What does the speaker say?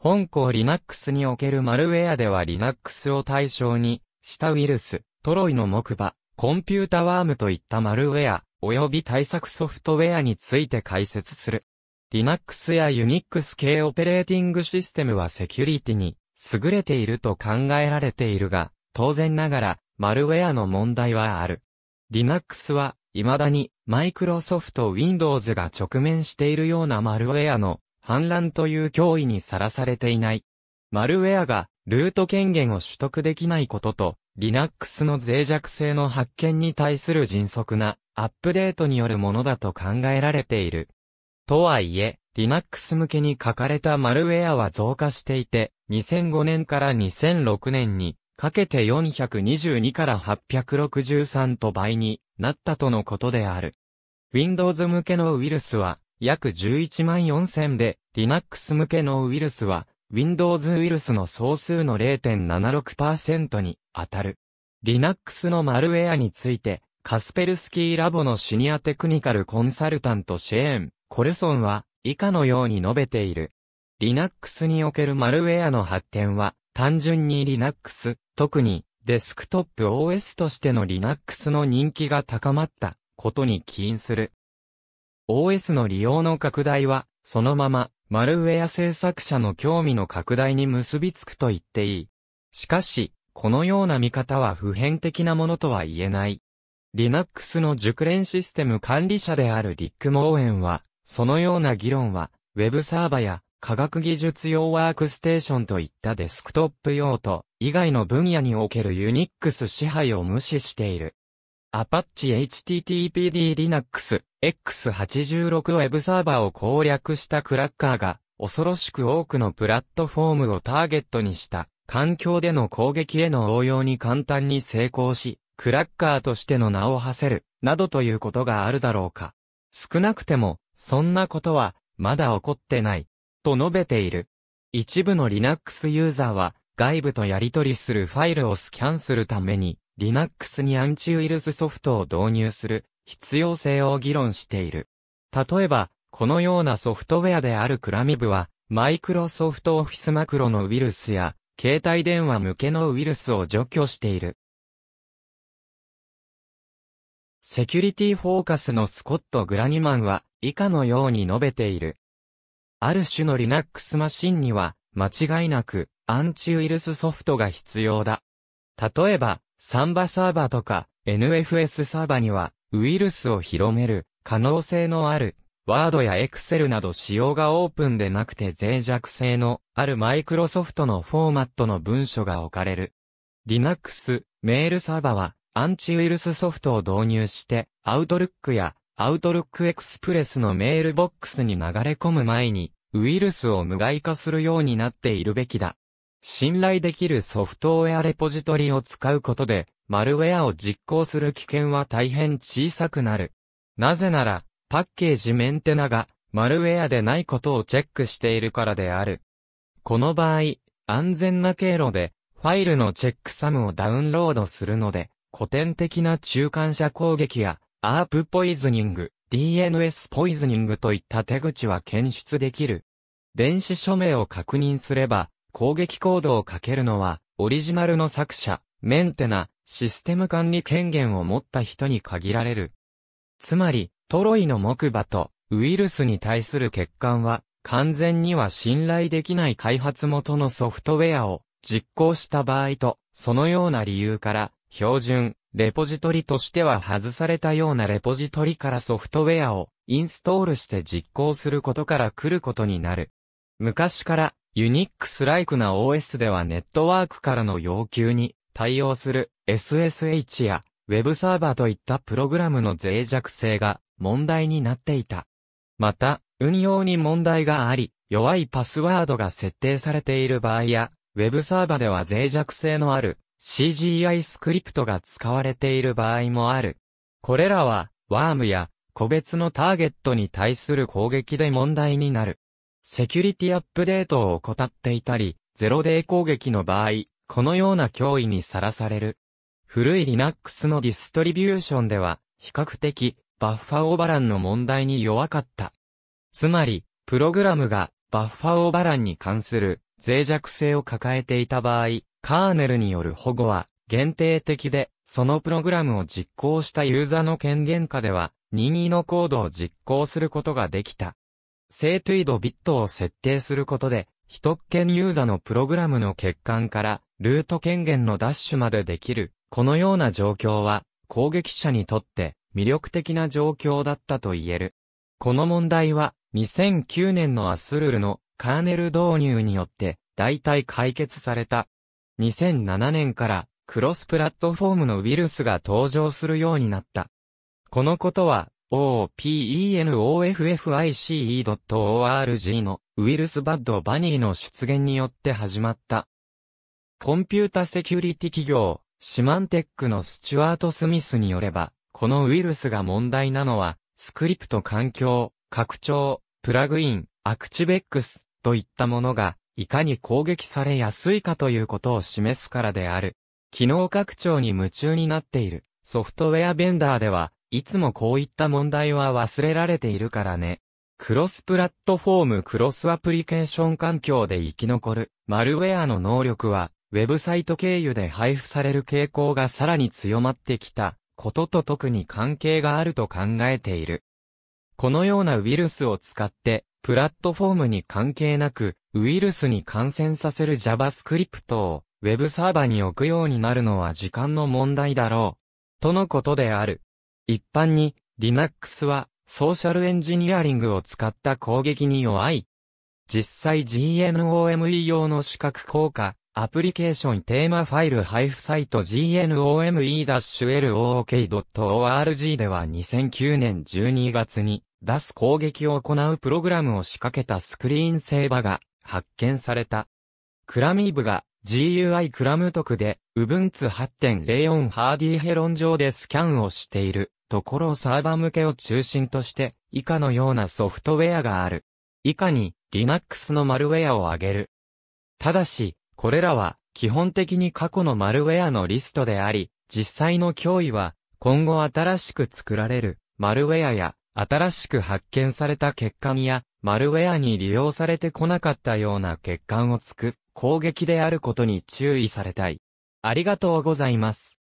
本校 Linux におけるマルウェアでは Linux を対象にしたウイルス、トロイの木馬、コンピュータワームといったマルウェア、及び対策ソフトウェアについて解説する。Linux や Unix 系オペレーティングシステムはセキュリティに優れていると考えられているが、当然ながら、マルウェアの問題はある。Linux は、未だに、マイクロソフト Windows が直面しているようなマルウェアの反乱という脅威にさらされていない。マルウェアがルート権限を取得できないことと、Linux の脆弱性の発見に対する迅速なアップデートによるものだと考えられている。とはいえ、Linux 向けに書かれたマルウェアは増加していて、2005年から2006年にかけて422から863と倍になったとのことである。Windows 向けのウイルスは約11万4000で、Linux 向けのウイルスは、Windows ウイルスの総数の0.76%に当たる。Linux のマルウェアについて、カスペルスキーラボのシニアテクニカルコンサルタントシェーン・コルソンは、以下のように述べている。Linux におけるマルウェアの発展は、単純に Linux、特にデスクトップ OS としての Linux の人気が高まったことに起因する。OS の利用の拡大は、そのまま、マルウェア制作者の興味の拡大に結びつくと言っていい。しかし、このような見方は普遍的なものとは言えない。Linux の熟練システム管理者であるリック・モーエンは、そのような議論は、Web サーバや科学技術用ワークステーションといったデスクトップ用途以外の分野におけるユニックス支配を無視している。アパッチ HTTPD Linux X86 ウェブサーバーを攻略したクラッカーが恐ろしく多くのプラットフォームをターゲットにした環境での攻撃への応用に簡単に成功し、クラッカーとしての名を馳せる、などということがあるだろうか。少なくても、そんなことは、まだ起こってない、と述べている。一部の Linux ユーザーは、外部とやり取りするファイルをスキャンするために、Linux にアンチウイルスソフトを導入する必要性を議論している。例えば、このようなソフトウェアであるクラミブは、マイクロソフトオフィスマクロのウイルスや、携帯電話向けのウイルスを除去している。セキュリティフォーカスのスコット・グラニマンは以下のように述べている。ある種の Linux マシンには間違いなくアンチウイルスソフトが必要だ。例えばサンバサーバーとか NFS サーバーにはウイルスを広める可能性のあるワードやエクセルなど仕様がオープンでなくて脆弱性のあるマイクロソフトのフォーマットの文書が置かれる。Linux メールサーバーはアンチウイルスソフトを導入して Outlook や Outlook Express のメールボックスに流れ込む前にウイルスを無害化するようになっているべきだ。信頼できるソフトウェアレポジトリを使うことで、マルウェアを実行する危険は大変小さくなる。なぜなら、パッケージメンテナが、マルウェアでないことをチェックしているからである。この場合、安全な経路で、ファイルのチェックサムをダウンロードするので、古典的な中間者攻撃や、アープポイズニング、DNS ポイズニングといった手口は検出できる。電子署名を確認すれば、攻撃コードをかけるのは、オリジナルの作者、メンテナ、システム管理権限を持った人に限られる。つまり、トロイの木馬とウイルスに対する欠陥は、完全には信頼できない開発元のソフトウェアを実行した場合と、そのような理由から、標準、レポジトリとしては外されたようなレポジトリからソフトウェアをインストールして実行することから来ることになる。昔から u n i x スライクな OS ではネットワークからの要求に対応する SSH や Web サーバーといったプログラムの脆弱性が問題になっていた。また、運用に問題があり、弱いパスワードが設定されている場合や、Web サーバーでは脆弱性のある CGI スクリプトが使われている場合もある。これらは、ワームや個別のターゲットに対する攻撃で問題になる。セキュリティアップデートを怠っていたり、ゼロデー攻撃の場合、このような脅威にさらされる。古い Linux のディストリビューションでは、比較的、バッファオーバランの問題に弱かった。つまり、プログラムがバッファオーバランに関する脆弱性を抱えていた場合、カーネルによる保護は限定的で、そのプログラムを実行したユーザーの権限下では、任意のコードを実行することができた。正トゥイドビットを設定することで、非特権ユーザのプログラムの欠陥から、ルート権限のダッシュまでできる。このような状況は、攻撃者にとって魅力的な状況だったと言える。この問題は、2009年のアスルルのカーネル導入によって、大体解決された。2007年から、クロスプラットフォームのウイルスが登場するようになった。このことは、openoffice.org のウイルスバッドバニーの出現によって始まった。コンピュータセキュリティ企業、シマンテックのスチュワート・スミスによれば、このウイルスが問題なのは、スクリプト環境、拡張、プラグイン、アクチベックスといったものが、いかに攻撃されやすいかということを示すからである。機能拡張に夢中になっているソフトウェアベンダーでは、いつもこういった問題は忘れられているからね。クロスプラットフォームクロスアプリケーション環境で生き残るマルウェアの能力は、ウェブサイト経由で配布される傾向がさらに強まってきたことと特に関係があると考えている。このようなウイルスを使って、プラットフォームに関係なく、ウイルスに感染させる JavaScript を、ウェブサーバーに置くようになるのは時間の問題だろう。とのことである。一般に、Linux は、ソーシャルエンジニアリングを使った攻撃に弱い。実際 GNOME 用の視覚効果、アプリケーションテーマファイル配布サイト gnome-look.org では2009年12月に出す攻撃を行うプログラムを仕掛けたスクリーンセーバーが発見された。クラミーブが GUI クラム特で Ubuntu 8.04ハーディヘロン上でスキャンをしているところをサーバ向けを中心として、以下のようなソフトウェアがある。以下に、Linux のマルウェアを挙げる。ただし、これらは、基本的に過去のマルウェアのリストであり、実際の脅威は、今後新しく作られる、マルウェアや、新しく発見された欠陥や、マルウェアに利用されてこなかったような欠陥をつく、攻撃であることに注意されたい。ありがとうございます。